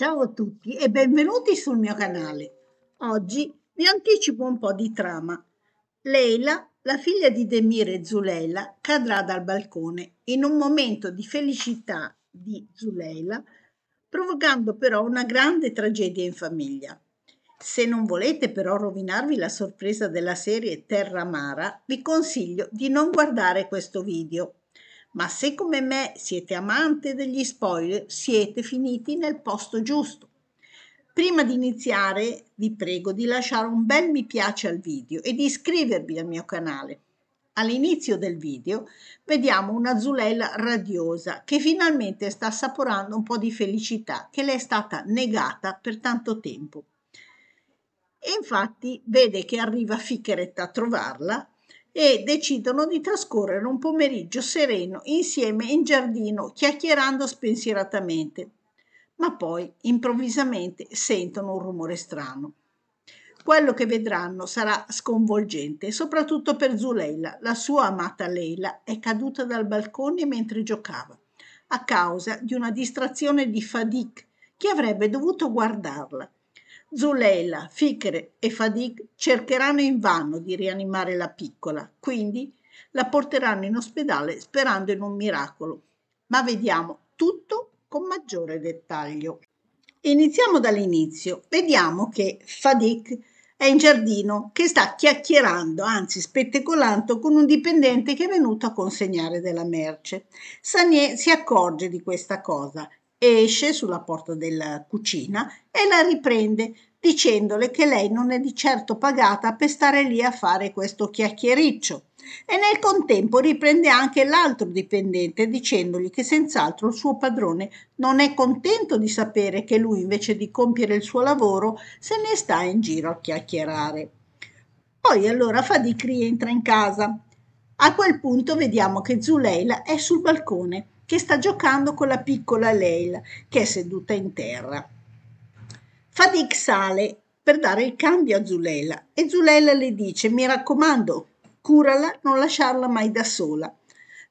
Ciao a tutti e benvenuti sul mio canale. Oggi vi anticipo un po' di trama. Leila, la figlia di Demir e Zuleila, cadrà dal balcone in un momento di felicità di Zuleila, provocando però una grande tragedia in famiglia. Se non volete però rovinarvi la sorpresa della serie Terra Amara, vi consiglio di non guardare questo video ma se come me siete amante degli spoiler, siete finiti nel posto giusto. Prima di iniziare vi prego di lasciare un bel mi piace al video e di iscrivervi al mio canale. All'inizio del video vediamo una Zulella radiosa che finalmente sta assaporando un po' di felicità che le è stata negata per tanto tempo. E infatti vede che arriva Ficheretta a trovarla e decidono di trascorrere un pomeriggio sereno insieme in giardino chiacchierando spensieratamente. Ma poi improvvisamente sentono un rumore strano. Quello che vedranno sarà sconvolgente, soprattutto per Zuleila. La sua amata Leila è caduta dal balcone mentre giocava, a causa di una distrazione di Fadik, che avrebbe dovuto guardarla Zuleila, Fikre e Fadig cercheranno invano di rianimare la piccola, quindi la porteranno in ospedale sperando in un miracolo. Ma vediamo tutto con maggiore dettaglio. Iniziamo dall'inizio. Vediamo che Fadik è in giardino che sta chiacchierando, anzi spettegolando, con un dipendente che è venuto a consegnare della merce. Sanier si accorge di questa cosa esce sulla porta della cucina e la riprende dicendole che lei non è di certo pagata per stare lì a fare questo chiacchiericcio e nel contempo riprende anche l'altro dipendente dicendogli che senz'altro il suo padrone non è contento di sapere che lui invece di compiere il suo lavoro se ne sta in giro a chiacchierare. Poi allora Fadikri rientra in casa. A quel punto vediamo che Zuleila è sul balcone che sta giocando con la piccola Leila, che è seduta in terra. Fadik sale per dare il cambio a Zuleila e Zuleila le dice mi raccomando, curala, non lasciarla mai da sola.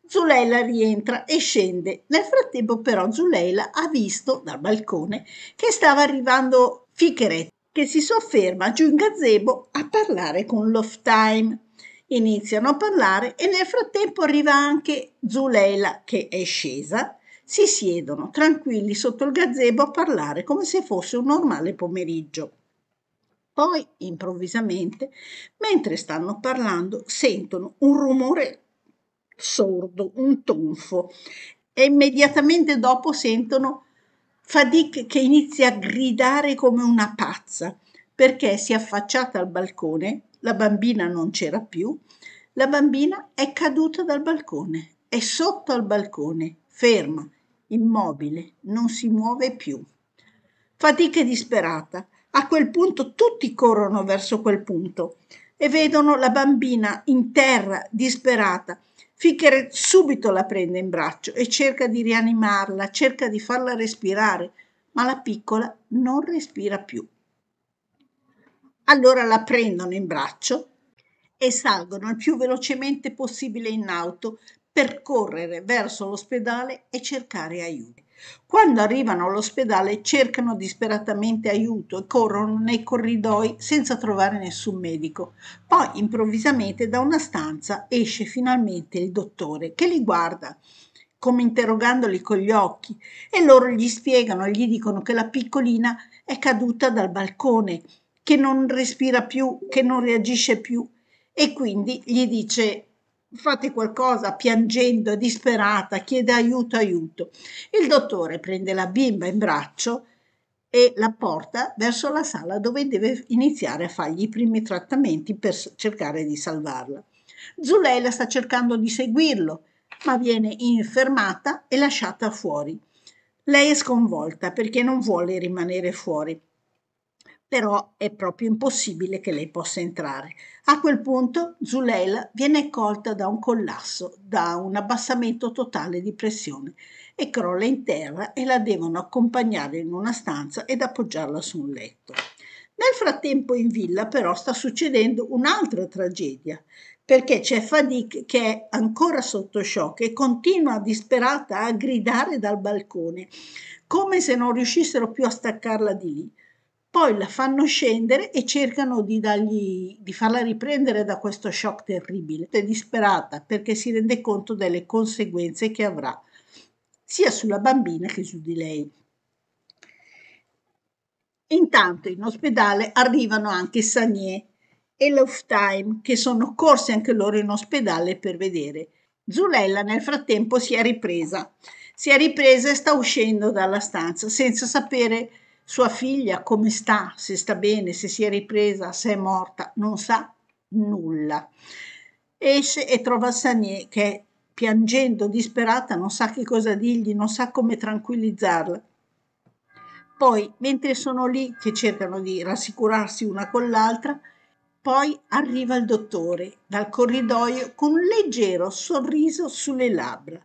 Zuleila rientra e scende. Nel frattempo però Zuleila ha visto dal balcone che stava arrivando Ficheretti che si sofferma giù in gazebo a parlare con Loftheim iniziano a parlare e nel frattempo arriva anche Zuleila che è scesa. Si siedono tranquilli sotto il gazebo a parlare come se fosse un normale pomeriggio. Poi, improvvisamente, mentre stanno parlando, sentono un rumore sordo, un tonfo e immediatamente dopo sentono Fadik che inizia a gridare come una pazza perché si è affacciata al balcone la bambina non c'era più. La bambina è caduta dal balcone, è sotto al balcone, ferma, immobile, non si muove più. Fatica e disperata. A quel punto tutti corrono verso quel punto e vedono la bambina in terra, disperata. Fickeret subito la prende in braccio e cerca di rianimarla, cerca di farla respirare, ma la piccola non respira più. Allora la prendono in braccio e salgono il più velocemente possibile in auto per correre verso l'ospedale e cercare aiuto. Quando arrivano all'ospedale cercano disperatamente aiuto e corrono nei corridoi senza trovare nessun medico. Poi improvvisamente da una stanza esce finalmente il dottore che li guarda come interrogandoli con gli occhi e loro gli spiegano, e gli dicono che la piccolina è caduta dal balcone che non respira più, che non reagisce più e quindi gli dice fate qualcosa piangendo, disperata, chiede aiuto, aiuto. Il dottore prende la bimba in braccio e la porta verso la sala dove deve iniziare a fargli i primi trattamenti per cercare di salvarla. Zuleila sta cercando di seguirlo, ma viene infermata e lasciata fuori. Lei è sconvolta perché non vuole rimanere fuori però è proprio impossibile che lei possa entrare. A quel punto Zuleila viene colta da un collasso, da un abbassamento totale di pressione e crolla in terra e la devono accompagnare in una stanza ed appoggiarla su un letto. Nel frattempo in villa però sta succedendo un'altra tragedia, perché c'è Fadik che è ancora sotto shock e continua disperata a gridare dal balcone, come se non riuscissero più a staccarla di lì poi la fanno scendere e cercano di, dargli, di farla riprendere da questo shock terribile. È disperata perché si rende conto delle conseguenze che avrà sia sulla bambina che su di lei. Intanto in ospedale arrivano anche Sagné e Loftheim che sono corsi anche loro in ospedale per vedere. Zulella nel frattempo si è ripresa, si è ripresa e sta uscendo dalla stanza senza sapere sua figlia come sta, se sta bene, se si è ripresa, se è morta, non sa nulla. Esce e trova Sanie che piangendo, disperata, non sa che cosa dirgli, non sa come tranquillizzarla. Poi, mentre sono lì che cercano di rassicurarsi una con l'altra, poi arriva il dottore dal corridoio con un leggero sorriso sulle labbra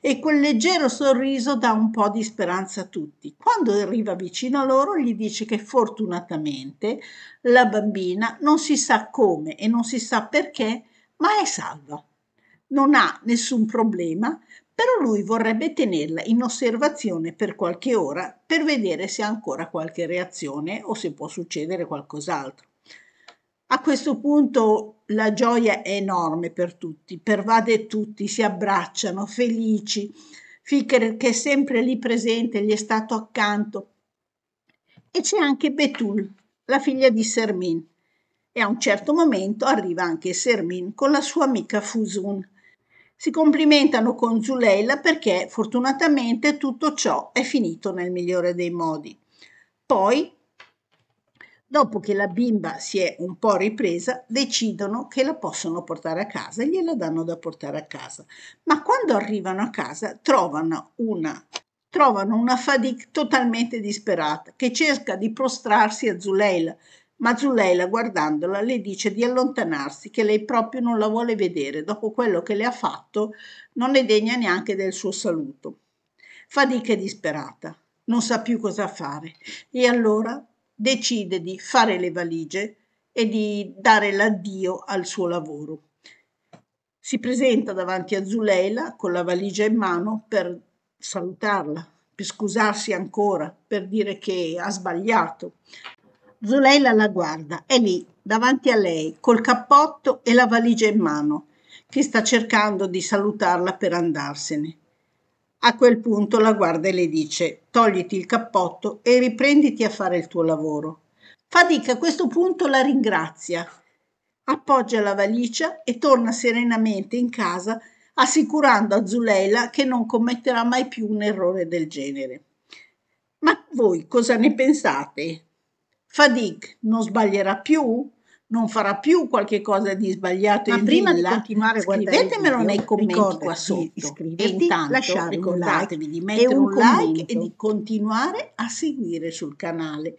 e quel leggero sorriso dà un po' di speranza a tutti. Quando arriva vicino a loro gli dice che fortunatamente la bambina non si sa come e non si sa perché, ma è salva. Non ha nessun problema, però lui vorrebbe tenerla in osservazione per qualche ora per vedere se ha ancora qualche reazione o se può succedere qualcos'altro. A questo punto la gioia è enorme per tutti, pervade tutti, si abbracciano, felici. Ficker che è sempre lì presente, gli è stato accanto. E c'è anche Betul, la figlia di Sermin. E a un certo momento arriva anche Sermin con la sua amica Fusun. Si complimentano con Zuleila perché fortunatamente tutto ciò è finito nel migliore dei modi. Poi Dopo che la bimba si è un po' ripresa, decidono che la possono portare a casa e gliela danno da portare a casa. Ma quando arrivano a casa trovano una, trovano una Fadik totalmente disperata che cerca di prostrarsi a Zuleila, ma Zuleila guardandola le dice di allontanarsi, che lei proprio non la vuole vedere, dopo quello che le ha fatto non è degna neanche del suo saluto. Fadik è disperata, non sa più cosa fare e allora decide di fare le valigie e di dare l'addio al suo lavoro. Si presenta davanti a Zuleila con la valigia in mano per salutarla, per scusarsi ancora, per dire che ha sbagliato. Zuleila la guarda, è lì, davanti a lei, col cappotto e la valigia in mano, che sta cercando di salutarla per andarsene. A quel punto la guarda e le dice togliti il cappotto e riprenditi a fare il tuo lavoro. Fatica a questo punto la ringrazia, appoggia la valigia e torna serenamente in casa assicurando a Zuleila che non commetterà mai più un errore del genere. Ma voi cosa ne pensate? Fadig non sbaglierà più? non farà più qualche cosa di sbagliato Ma in prima villa, di continuare scrivetemelo video, nei commenti qua sotto e intanto ricordatevi like di mettere un, un like e di continuare a seguire sul canale.